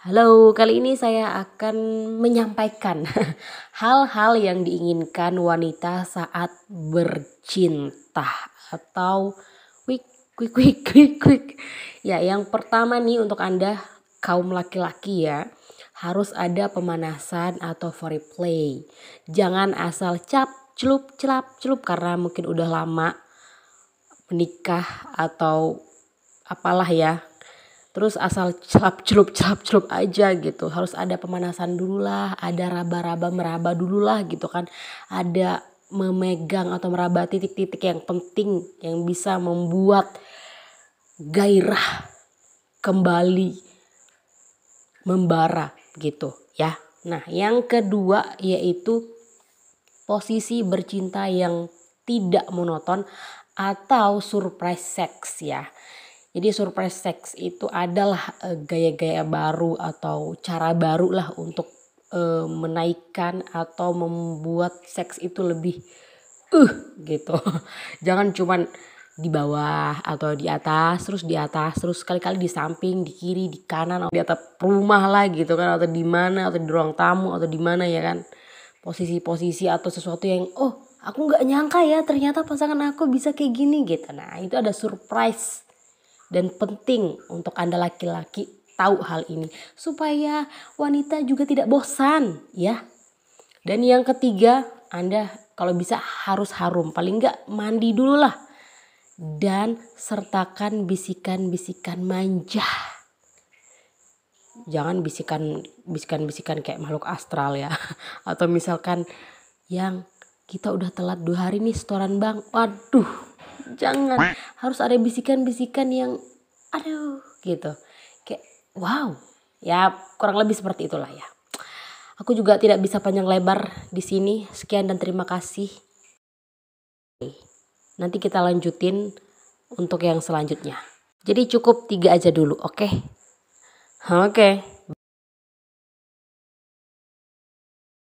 Halo, kali ini saya akan menyampaikan hal-hal yang diinginkan wanita saat bercinta atau quick quick quick quick quick. Ya, yang pertama nih untuk Anda kaum laki-laki ya, harus ada pemanasan atau foreplay. Jangan asal cap celup celap celup karena mungkin udah lama menikah atau apalah ya terus asal celup celup celup celup aja gitu harus ada pemanasan dulu lah ada raba-raba meraba dulu lah gitu kan ada memegang atau meraba titik-titik yang penting yang bisa membuat gairah kembali membara gitu ya nah yang kedua yaitu posisi bercinta yang tidak monoton atau surprise sex ya jadi surprise sex itu adalah eh, gaya-gaya baru atau cara baru lah untuk uh, menaikkan atau membuat seks itu lebih uh gitu. Jangan cuman di bawah atau di atas terus di atas terus kali-kali di samping di kiri di kanan atau di atap rumah lah gitu kan atau di mana atau di ruang tamu atau di mana ya kan posisi-posisi atau sesuatu yang oh aku nggak nyangka ya ternyata pasangan aku bisa kayak gini gitu nah itu ada surprise dan penting untuk Anda laki-laki tahu hal ini supaya wanita juga tidak bosan ya. Dan yang ketiga, Anda kalau bisa harus harum, paling enggak mandi dulu lah. Dan sertakan bisikan-bisikan manja. Jangan bisikan bisikan-bisikan kayak makhluk astral ya atau misalkan yang kita udah telat dua hari nih setoran bank Waduh, jangan harus ada bisikan-bisikan yang aduh gitu kayak wow ya kurang lebih seperti itulah ya aku juga tidak bisa panjang lebar di sini sekian dan terima kasih nanti kita lanjutin untuk yang selanjutnya jadi cukup tiga aja dulu oke okay? oke okay.